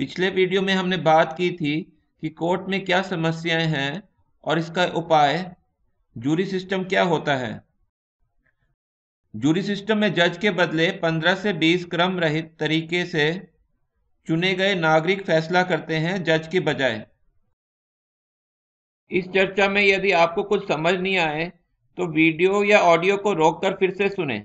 पिछले वीडियो में हमने बात की थी कि कोर्ट में क्या समस्याएं हैं और इसका उपाय जूरी सिस्टम क्या होता है जूरी सिस्टम में जज के बदले 15 से 20 क्रम रहित तरीके से चुने गए नागरिक फैसला करते हैं जज के बजाय इस चर्चा में यदि आपको कुछ समझ नहीं आए तो वीडियो या ऑडियो को रोककर फिर से सुने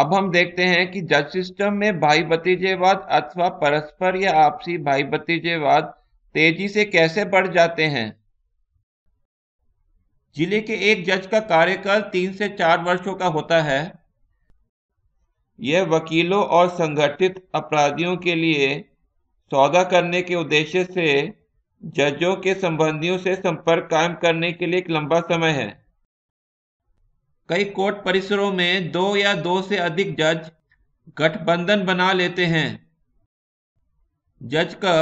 अब हम देखते हैं कि जज सिस्टम में भाई भतीजेवाद अथवा परस्पर या आपसी भाई भतीजेवाद तेजी से कैसे बढ़ जाते हैं जिले के एक जज का कार्यकाल तीन से चार वर्षों का होता है यह वकीलों और संगठित अपराधियों के लिए सौदा करने के उद्देश्य से जजों के संबंधियों से संपर्क कायम करने के लिए एक लंबा समय है कई कोर्ट परिसरों में दो या दो से अधिक जज गठबंधन बना लेते हैं जज क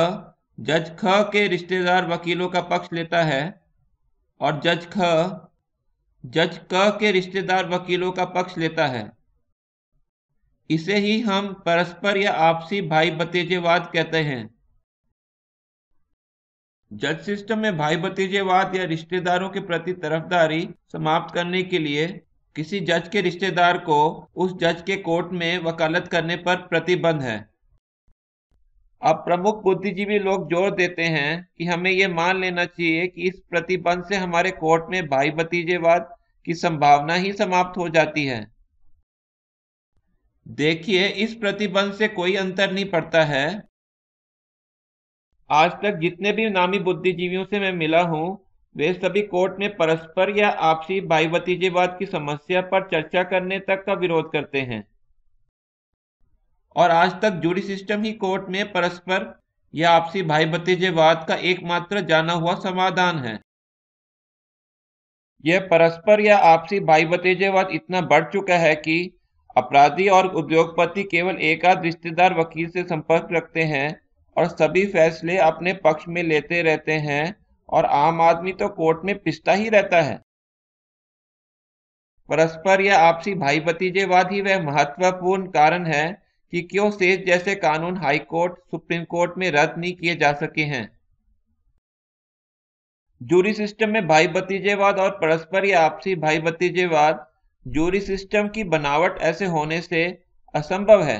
जज ख के रिश्तेदार वकीलों का पक्ष लेता है और जज ख जज क के रिश्तेदार वकीलों का पक्ष लेता है इसे ही हम परस्पर या आपसी भाई भतीजेवाद कहते हैं जज सिस्टम में भाई भतीजेवाद या रिश्तेदारों के प्रति तरफदारी समाप्त करने के लिए किसी जज के रिश्तेदार को उस जज के कोर्ट में वकालत करने पर प्रतिबंध है अब प्रमुख बुद्धिजीवी लोग जोर देते हैं कि हमें यह मान लेना चाहिए कि इस प्रतिबंध से हमारे कोर्ट में भाई भतीजेवाद की संभावना ही समाप्त हो जाती है देखिए इस प्रतिबंध से कोई अंतर नहीं पड़ता है आज तक जितने भी नामी बुद्धिजीवियों से मैं मिला हूं वे सभी कोर्ट में परस्पर या आपसी भाई भतीजेवाद की समस्या पर चर्चा करने तक का विरोध करते हैं और आज तक जूरी सिस्टम ही कोर्ट में परस्पर या आपसी भाई भतीजेवाद का एकमात्र जाना हुआ समाधान है यह परस्पर या आपसी भाई भतीजेवाद इतना बढ़ चुका है कि अपराधी और उद्योगपति केवल एक आध रिश्तेदार वकील से संपर्क रखते हैं और सभी फैसले अपने पक्ष में लेते रहते हैं और आम आदमी तो कोर्ट में पिसता ही रहता है परस्पर या आपसी भाई भतीजेवाद ही वह महत्वपूर्ण कारण है कि क्यों सेज जैसे कानून हाई कोर्ट सुप्रीम कोर्ट में रद्द नहीं किए जा सके हैं जूरी सिस्टम में भाई भतीजेवाद और परस्पर या आपसी भाई भतीजेवाद जूरी सिस्टम की बनावट ऐसे होने से असंभव है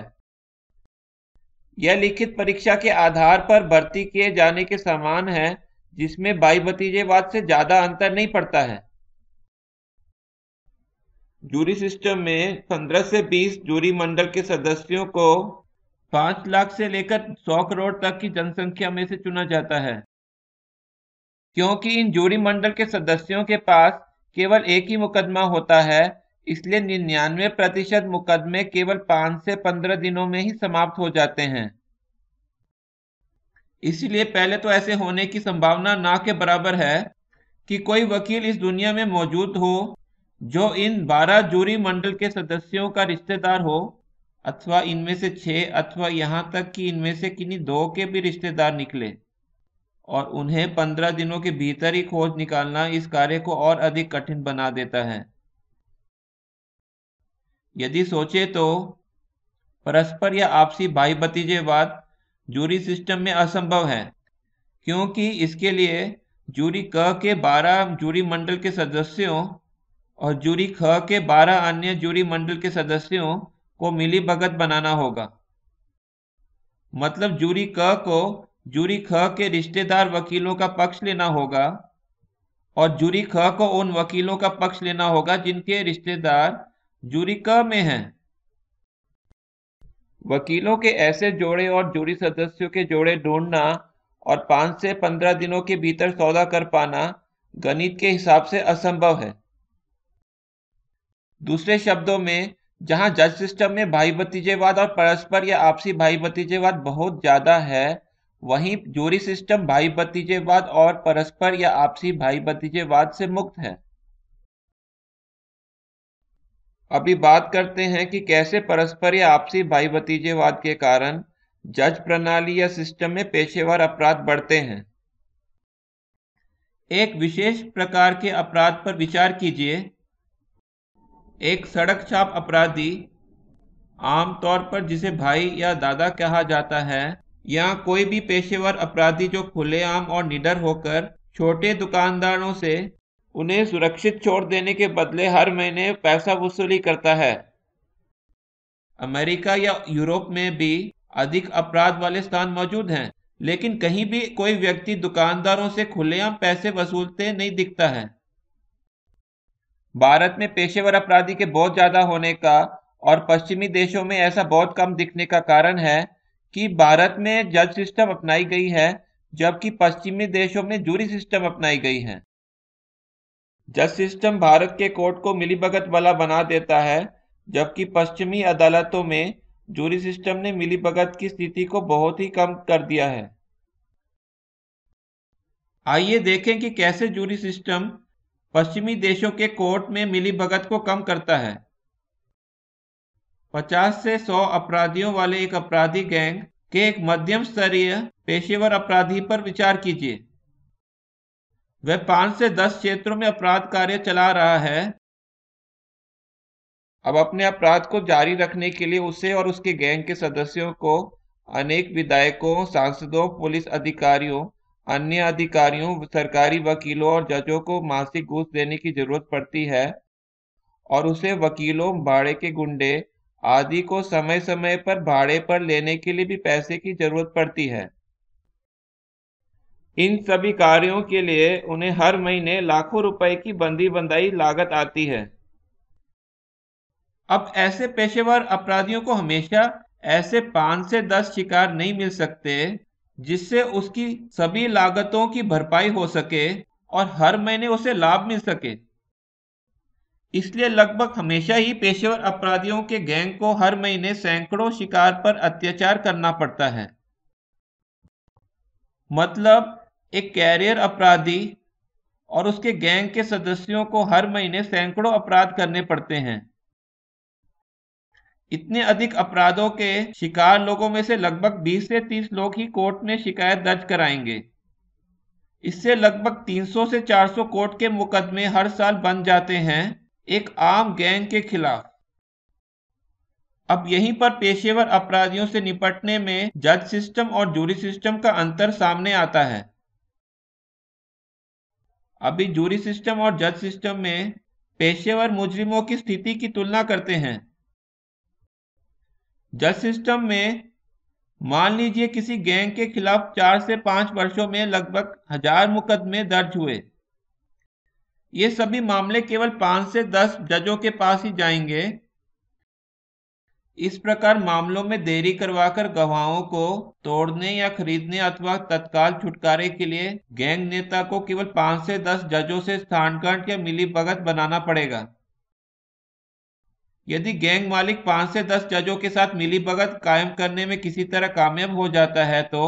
यह लिखित परीक्षा के आधार पर भर्ती किए जाने के समान है जिसमें भाई भतीजेवाद से ज्यादा अंतर नहीं पड़ता है जूरी सिस्टम में 15 से 20 जूरी मंडल के सदस्यों को 5 लाख से लेकर 100 करोड़ तक की जनसंख्या में से चुना जाता है क्योंकि इन जूरी मंडल के सदस्यों के पास केवल एक ही मुकदमा होता है इसलिए निन्यानवे प्रतिशत मुकदमे केवल 5 से 15 दिनों में ही समाप्त हो जाते हैं इसीलिए पहले तो ऐसे होने की संभावना ना के बराबर है कि कोई वकील इस दुनिया में मौजूद हो जो इन बारह जूरी मंडल के सदस्यों का रिश्तेदार हो अथवा इनमें से छः अथवा यहाँ तक कि इनमें से किन्हीं दो के भी रिश्तेदार निकले और उन्हें पंद्रह दिनों के भीतर ही खोज निकालना इस कार्य को और अधिक कठिन बना देता है यदि सोचे तो परस्पर या आपसी भाई भतीजेवाद जूरी सिस्टम में असंभव है क्योंकि इसके लिए जूरी क के 12 जूरी मंडल के सदस्यों और जूरी ख के 12 अन्य जूरी मंडल के सदस्यों को मिली भगत बनाना होगा मतलब जूरी क को जूरी ख के रिश्तेदार वकीलों का पक्ष लेना होगा और जूरी ख को उन वकीलों का पक्ष लेना होगा जिनके रिश्तेदार जूरी क में हैं वकीलों के ऐसे जोड़े और जूरी सदस्यों के जोड़े ढूंढना और पांच से पंद्रह दिनों के भीतर सौदा कर पाना गणित के हिसाब से असंभव है दूसरे शब्दों में जहां जज सिस्टम में भाई भतीजेवाद और परस्पर या आपसी भाई भतीजेवाद बहुत ज्यादा है वहीं जोरी सिस्टम भाई भतीजेवाद और परस्पर या आपसी भाई भतीजेवाद से मुक्त है अभी बात करते हैं कि कैसे परस्पर या आपसी भाई भतीजेवाद के कारण जज प्रणाली या सिस्टम में पेशेवर अपराध बढ़ते हैं एक विशेष प्रकार के अपराध पर विचार कीजिए एक सड़क छाप अपराधी आमतौर पर जिसे भाई या दादा कहा जाता है या कोई भी पेशेवर अपराधी जो खुलेआम और निडर होकर छोटे दुकानदारों से उन्हें सुरक्षित छोड़ देने के बदले हर महीने पैसा वसूली करता है अमेरिका या यूरोप में भी अधिक अपराध वाले स्थान मौजूद हैं लेकिन कहीं भी कोई व्यक्ति दुकानदारों से खुलेआम पैसे वसूलते नहीं दिखता है भारत में पेशेवर अपराधी के बहुत ज्यादा होने का और पश्चिमी देशों में ऐसा बहुत कम दिखने का कारण है कि भारत में जज सिस्टम अपनाई गई है जबकि पश्चिमी देशों में जूरी सिस्टम अपनाई गई है जज सिस्टम भारत के कोर्ट को मिलीभगत वाला बना देता है जबकि पश्चिमी अदालतों में जूरी सिस्टम ने मिलीभगत की स्थिति को बहुत ही कम कर दिया है आइए देखें कि कैसे जूरी सिस्टम पश्चिमी देशों के कोर्ट में मिलीभगत को कम करता है 50 से 100 अपराधियों वाले एक अपराधी गैंग के एक मध्यम स्तरीय पेशेवर अपराधी पर विचार कीजिए वह पांच से दस क्षेत्रों में अपराध कार्य चला रहा है अब अपने अपराध को जारी रखने के लिए उसे और उसके गैंग के सदस्यों को अनेक विधायकों सांसदों पुलिस अधिकारियों अन्य अधिकारियों सरकारी वकीलों और जजों को मासिक घूस देने की जरूरत पड़ती है और उसे वकीलों भाड़े के गुंडे आदि को समय समय पर भाड़े पर लेने के लिए भी पैसे की जरूरत पड़ती है इन सभी कार्यों के लिए उन्हें हर महीने लाखों रुपए की बंदी बंदाई लागत आती है अब ऐसे पेशेवर अपराधियों को हमेशा ऐसे पांच से दस शिकार नहीं मिल सकते जिससे उसकी सभी लागतों की भरपाई हो सके और हर महीने उसे लाभ मिल सके इसलिए लगभग हमेशा ही पेशेवर अपराधियों के गैंग को हर महीने सैकड़ों शिकार पर अत्याचार करना पड़ता है मतलब एक कैरियर अपराधी और उसके गैंग के सदस्यों को हर महीने सैकड़ों अपराध करने पड़ते हैं इतने अधिक अपराधों के शिकार लोगों में से लगभग 20 से 30 लोग ही कोर्ट में शिकायत दर्ज कराएंगे इससे लगभग 300 से 400 कोर्ट के मुकदमे हर साल बन जाते हैं एक आम गैंग के खिलाफ अब यहीं पर पेशेवर अपराधियों से निपटने में जज सिस्टम और जूरी सिस्टम का अंतर सामने आता है अभी जूरी सिस्टम और जज सिस्टम में पेशेवर मुजरिमों की स्थिति की तुलना करते हैं जज सिस्टम में मान लीजिए किसी गैंग के खिलाफ चार से पांच वर्षों में लगभग हजार मुकदमे दर्ज हुए ये सभी मामले केवल पांच से दस जजों के पास ही जाएंगे इस प्रकार मामलों में देरी करवाकर गवाहों को तोड़ने या खरीदने अथवा तत्काल छुटकारे के लिए गैंग नेता को केवल पांच से दस जजों से स्थानकांड या मिली भगत बनाना पड़ेगा यदि गैंग मालिक पांच से दस जजों के साथ मिली भगत कायम करने में किसी तरह कामयाब हो जाता है तो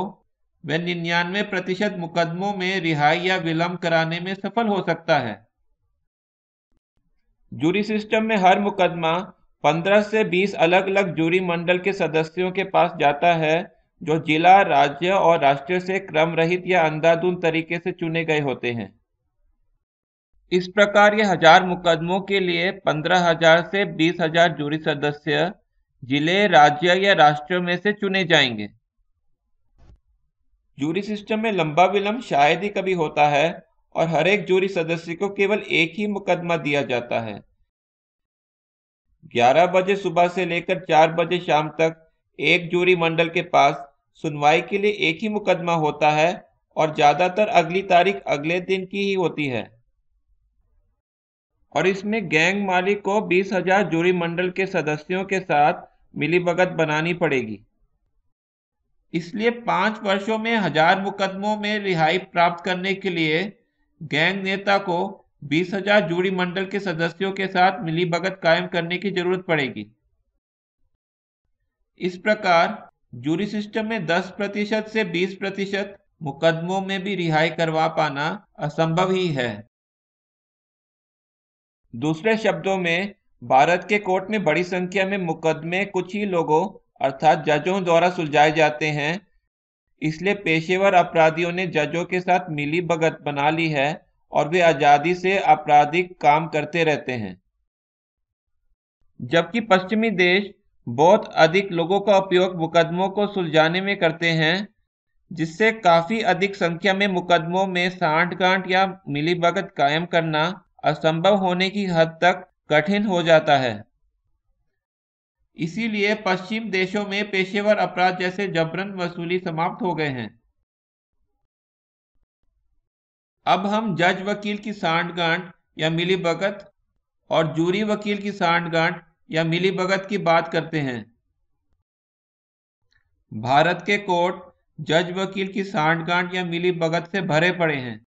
वह निन्यानवे प्रतिशत मुकदमों में रिहाई या विलंब कराने में सफल हो सकता है जूरी सिस्टम में हर मुकदमा पंद्रह से बीस अलग अलग जूरी मंडल के सदस्यों के पास जाता है जो जिला राज्य और राष्ट्र से क्रम रहित या अंधाधुन तरीके से चुने गए होते हैं इस प्रकार ये हजार मुकदमों के लिए पंद्रह हजार से बीस हजार जूरी सदस्य जिले राज्य या राष्ट्र में से चुने जाएंगे जूरी सिस्टम में लंबा विलंब शायद ही कभी होता है और हर एक जूरी सदस्य को केवल एक ही मुकदमा दिया जाता है 11 बजे सुबह से लेकर 4 बजे शाम तक एक जूरी मंडल के पास सुनवाई के लिए एक ही मुकदमा होता है और ज़्यादातर अगली तारीख अगले दिन की ही होती है और इसमें गैंग मालिक को बीस हजार जूरी मंडल के सदस्यों के साथ मिली भगत बनानी पड़ेगी इसलिए पांच वर्षों में हजार मुकदमों में रिहाई प्राप्त करने के लिए गैंग नेता को बीस हजार जूरी मंडल के सदस्यों के साथ मिली भगत कायम करने की जरूरत पड़ेगी इस प्रकार जूरी सिस्टम में 10 प्रतिशत से 20 प्रतिशत मुकदमों में भी रिहाई करवा पाना असंभव ही है दूसरे शब्दों में भारत के कोर्ट में बड़ी संख्या में मुकदमे कुछ ही लोगों अर्थात जजों द्वारा सुलझाए जाते हैं इसलिए पेशेवर अपराधियों ने जजों के साथ मिली भगत बना ली है और वे आजादी से आपराधिक काम करते रहते हैं जबकि पश्चिमी देश बहुत अधिक लोगों का उपयोग मुकदमों को सुलझाने में करते हैं जिससे काफ़ी अधिक संख्या में मुकदमों में सांठ गांठ या मिलीभगत कायम करना असंभव होने की हद तक कठिन हो जाता है इसीलिए पश्चिम देशों में पेशेवर अपराध जैसे जबरन वसूली समाप्त हो गए हैं अब हम जज वकील की सांठगांठ या मिली भगत और जूरी वकील की सांठगांठ या मिली भगत की बात करते हैं भारत के कोर्ट जज वकील की सांठगांठ या मिली भगत से भरे पड़े हैं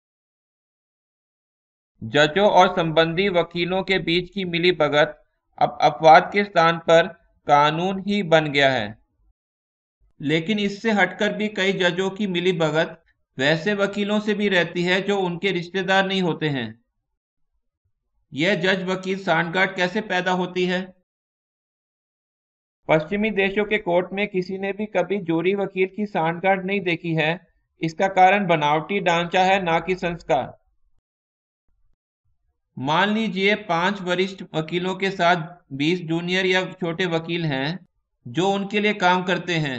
जजों और संबंधी वकीलों के बीच की मिली भगत अब अपवाद के स्थान पर कानून ही बन गया है लेकिन इससे हटकर भी कई जजों की मिली भगत वैसे वकीलों से भी रहती है जो उनके रिश्तेदार नहीं होते हैं यह जज वकील सांडगाट कैसे पैदा होती है पश्चिमी देशों के कोर्ट में किसी ने भी कभी जोरी वकील की सांडगाट नहीं देखी है इसका कारण बनावटी ढांचा है ना कि संस्कार मान लीजिए पांच वरिष्ठ वकीलों के साथ बीस जूनियर या छोटे वकील हैं जो उनके लिए काम करते हैं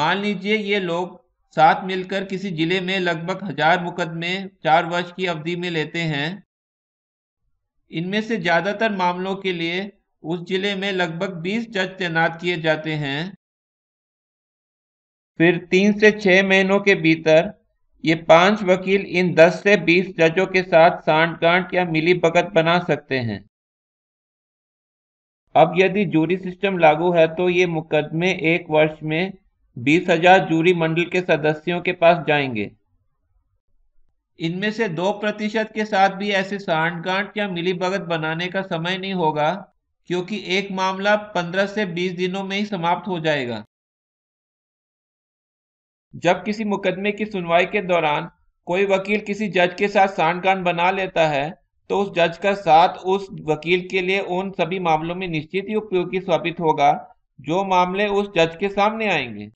मान लीजिए ये लोग साथ मिलकर किसी जिले में लगभग हजार मुकदमे चार वर्ष की अवधि में लेते हैं इनमें से ज्यादातर मामलों के लिए उस जिले में लगभग 20 जज तैनात किए जाते हैं फिर तीन से छह महीनों के भीतर ये पांच वकील इन 10 से 20 जजों के साथ सांठगांठ या मिली भगत बना सकते हैं अब यदि जूरी सिस्टम लागू है तो ये मुकदमे एक वर्ष में बीस हजार जूरी मंडल के सदस्यों के पास जाएंगे इनमें से दो प्रतिशत के साथ भी ऐसे सांठगांठ या मिलीभगत बनाने का समय नहीं होगा क्योंकि एक मामला पंद्रह से बीस दिनों में ही समाप्त हो जाएगा जब किसी मुकदमे की सुनवाई के दौरान कोई वकील किसी जज के साथ सांठगांठ बना लेता है तो उस जज का साथ उस वकील के लिए उन सभी मामलों में निश्चित ही उपयोगी साबित होगा जो मामले उस जज के सामने आएंगे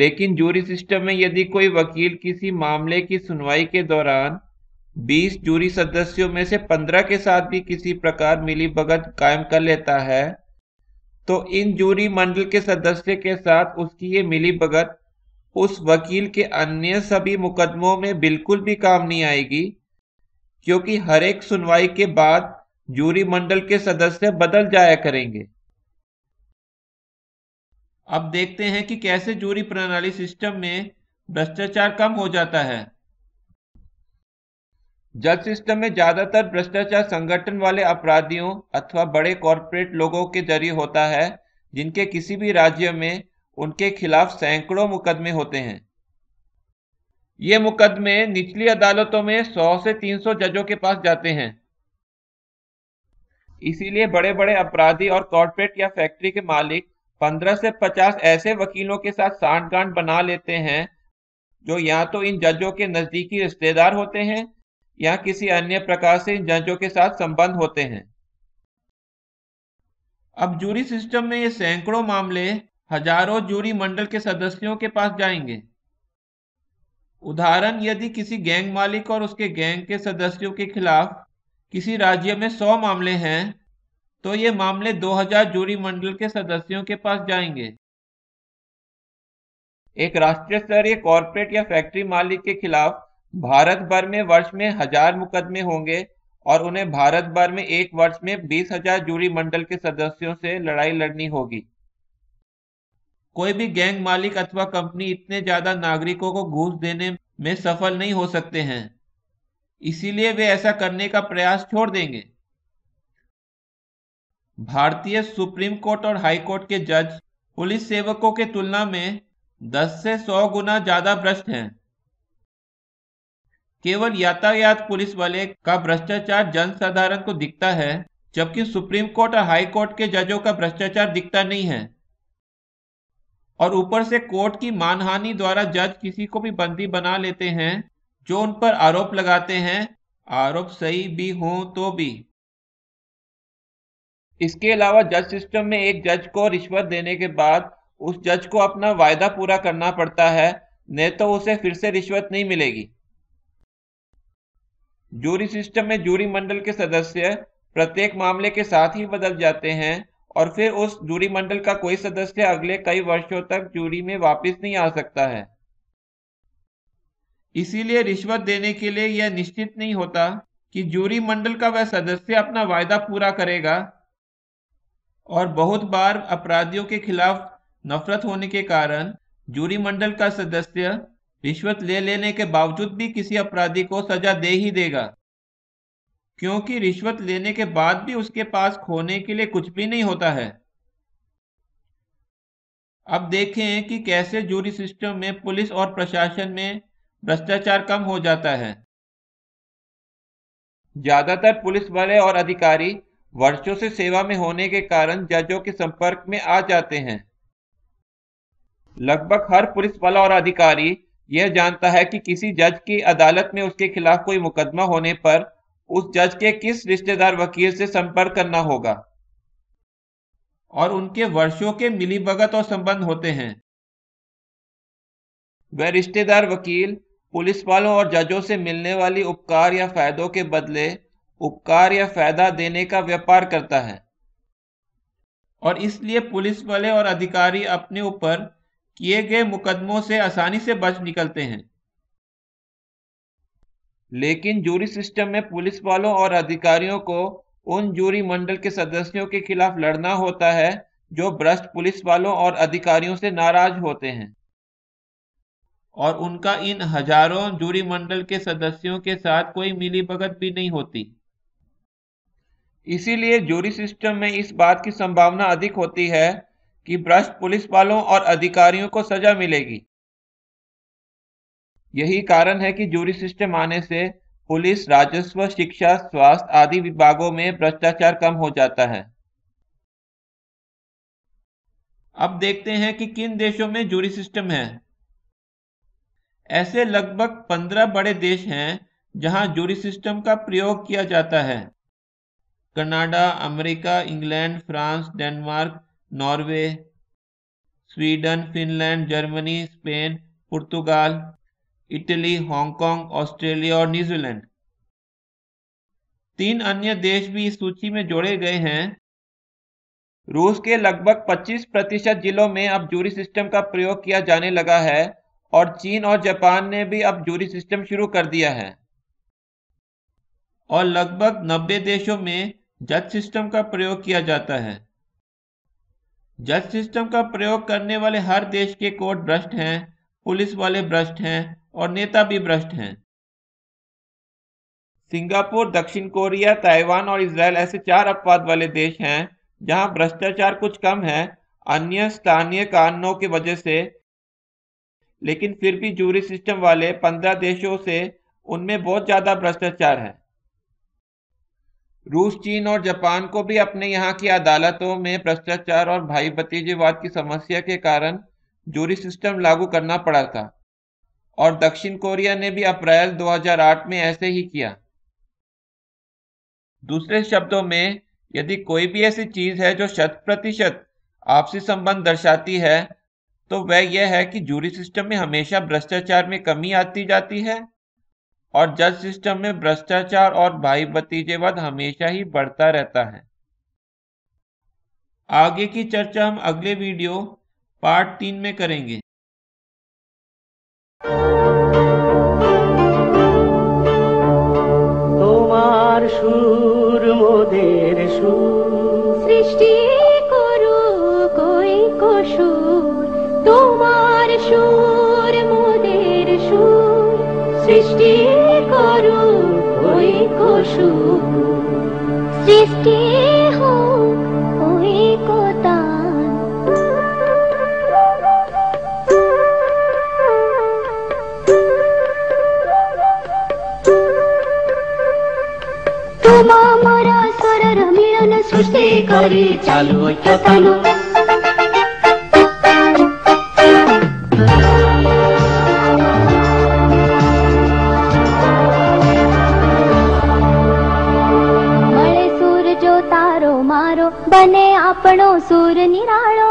लेकिन जूरी सिस्टम में यदि कोई वकील किसी मामले की सुनवाई के दौरान 20 जूरी सदस्यों में से 15 के साथ भी किसी प्रकार मिली भगत कायम कर लेता है तो इन जूरी मंडल के सदस्य के साथ उसकी ये मिली भगत उस वकील के अन्य सभी मुकदमों में बिल्कुल भी काम नहीं आएगी क्योंकि हर एक सुनवाई के बाद जूरी मंडल के सदस्य बदल जाया करेंगे अब देखते हैं कि कैसे जूरी प्रणाली सिस्टम में भ्रष्टाचार कम हो जाता है जज सिस्टम में ज्यादातर भ्रष्टाचार संगठन वाले अपराधियों अथवा बड़े कॉरपोरेट लोगों के जरिए होता है जिनके किसी भी राज्य में उनके खिलाफ सैकड़ों मुकदमे होते हैं ये मुकदमे निचली अदालतों में 100 से 300 जजों के पास जाते हैं इसीलिए बड़े बड़े अपराधी और कॉरपोरेट या फैक्ट्री के मालिक पंद्रह से पचास ऐसे वकीलों के साथ सांठगांठ बना लेते हैं जो या तो इन जजों के नजदीकी रिश्तेदार होते हैं या किसी अन्य प्रकार से इन जजों के साथ संबंध होते हैं अब जूरी सिस्टम में ये सैकड़ों मामले हजारों जूरी मंडल के सदस्यों के पास जाएंगे उदाहरण यदि किसी गैंग मालिक और उसके गैंग के सदस्यों के खिलाफ किसी राज्य में सौ मामले हैं तो ये मामले 2000 जूरी मंडल के सदस्यों के पास जाएंगे एक राष्ट्रीय स्तरीय कॉरपोरेट या फैक्ट्री मालिक के खिलाफ भारत भर में वर्ष में हजार मुकदमे होंगे और उन्हें भारत भर में एक वर्ष में बीस हजार जूरी मंडल के सदस्यों से लड़ाई लड़नी होगी कोई भी गैंग मालिक अथवा कंपनी इतने ज्यादा नागरिकों को घूस देने में सफल नहीं हो सकते हैं इसीलिए वे ऐसा करने का प्रयास छोड़ देंगे भारतीय सुप्रीम कोर्ट और हाई कोर्ट के जज पुलिस सेवकों के तुलना में 10 से 100 गुना ज्यादा भ्रष्ट हैं केवल यातायात पुलिस वाले का भ्रष्टाचार जनसाधारण को दिखता है जबकि सुप्रीम कोर्ट और हाई कोर्ट के जजों का भ्रष्टाचार दिखता नहीं है और ऊपर से कोर्ट की मानहानि द्वारा जज किसी को भी बंदी बना लेते हैं जो उन पर आरोप लगाते हैं आरोप सही भी हो तो भी इसके अलावा जज सिस्टम में एक जज को रिश्वत देने के बाद उस जज को अपना वायदा पूरा करना पड़ता है नहीं तो उसे फिर से रिश्वत नहीं मिलेगी जूरी सिस्टम में जूरी मंडल के सदस्य प्रत्येक मामले के साथ ही बदल जाते हैं और फिर उस जूरी मंडल का कोई सदस्य अगले कई वर्षों तक जूरी में वापस नहीं आ सकता है इसीलिए रिश्वत देने के लिए यह निश्चित नहीं होता कि जूरी मंडल का वह सदस्य अपना वायदा पूरा करेगा और बहुत बार अपराधियों के खिलाफ नफरत होने के कारण जूरी मंडल का सदस्य रिश्वत ले लेने के बावजूद भी किसी अपराधी को सजा दे ही देगा क्योंकि रिश्वत लेने के बाद भी उसके पास खोने के लिए कुछ भी नहीं होता है अब देखें कि कैसे जूरी सिस्टम में पुलिस और प्रशासन में भ्रष्टाचार कम हो जाता है ज्यादातर पुलिस वाले और अधिकारी वर्षों से सेवा में होने के कारण जजों के संपर्क में आ जाते हैं लगभग हर पुलिस वाला और अधिकारी यह जानता है कि किसी जज की अदालत में उसके खिलाफ कोई मुकदमा होने पर उस जज के किस रिश्तेदार वकील से संपर्क करना होगा और उनके वर्षों के मिलीभगत और संबंध होते हैं वह रिश्तेदार वकील पुलिस वालों और जजों से मिलने वाली उपकार या फायदों के बदले उपकार या फायदा देने का व्यापार करता है और इसलिए पुलिस वाले और अधिकारी अपने ऊपर किए गए मुकदमों से आसानी से बच निकलते हैं लेकिन जूरी सिस्टम में पुलिस वालों और अधिकारियों को उन जूरी मंडल के सदस्यों के खिलाफ लड़ना होता है जो भ्रष्ट पुलिस वालों और अधिकारियों से नाराज होते हैं और उनका इन हजारों जूरी मंडल के सदस्यों के साथ कोई मिलीभगत भी नहीं होती इसीलिए जूरी सिस्टम में इस बात की संभावना अधिक होती है कि भ्रष्ट पुलिस वालों और अधिकारियों को सजा मिलेगी यही कारण है कि जूरी सिस्टम आने से पुलिस राजस्व शिक्षा स्वास्थ्य आदि विभागों में भ्रष्टाचार कम हो जाता है अब देखते हैं कि किन देशों में जूरी सिस्टम है ऐसे लगभग पंद्रह बड़े देश हैं जहां जूरी सिस्टम का प्रयोग किया जाता है Canada America England France Denmark Norway Sweden Finland Germany Spain Portugal Italy Hong Kong Australia और न्यूजीलैंड तीन अन्य देश भी इस सूची में जोड़े गए हैं रूस के लगभग 25 प्रतिशत जिलों में अब जूरी सिस्टम का प्रयोग किया जाने लगा है और चीन और जापान ने भी अब जूरी सिस्टम शुरू कर दिया है और लगभग 90 देशों में जज सिस्टम का प्रयोग किया जाता है जज सिस्टम का प्रयोग करने वाले हर देश के कोर्ट भ्रष्ट हैं पुलिस वाले भ्रष्ट हैं और नेता भी भ्रष्ट हैं सिंगापुर दक्षिण कोरिया ताइवान और इसराइल ऐसे चार अपवाद वाले देश हैं जहां भ्रष्टाचार कुछ कम है अन्य स्थानीय कारणों की वजह से लेकिन फिर भी जूरी सिस्टम वाले पंद्रह देशों से उनमें बहुत ज़्यादा भ्रष्टाचार है रूस चीन और जापान को भी अपने यहाँ की अदालतों में भ्रष्टाचार और भाई भतीजेवाद की समस्या के कारण जूरी सिस्टम लागू करना पड़ा था और दक्षिण कोरिया ने भी अप्रैल 2008 में ऐसे ही किया दूसरे शब्दों में यदि कोई भी ऐसी चीज है जो शत प्रतिशत आपसी संबंध दर्शाती है तो वह यह है कि जूरी सिस्टम में हमेशा भ्रष्टाचार में कमी आती जाती है और जज सिस्टम में भ्रष्टाचार और भाई भतीजेवाद हमेशा ही बढ़ता रहता है आगे की चर्चा हम अगले वीडियो पार्ट तीन में करेंगे তোমার সুর মোদের সুর সৃষ্টি করো কই কসুর সুখ সৃষ্টি হোক ওই কোতান তোমা মরা সরর মিলন সৃষ্টি করি চালু একটা তালু आपणो सूर निराळो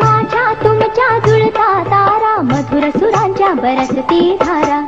माझ्या तुमच्या जुळता तारा मधुर सुरांच्या बरसती धारा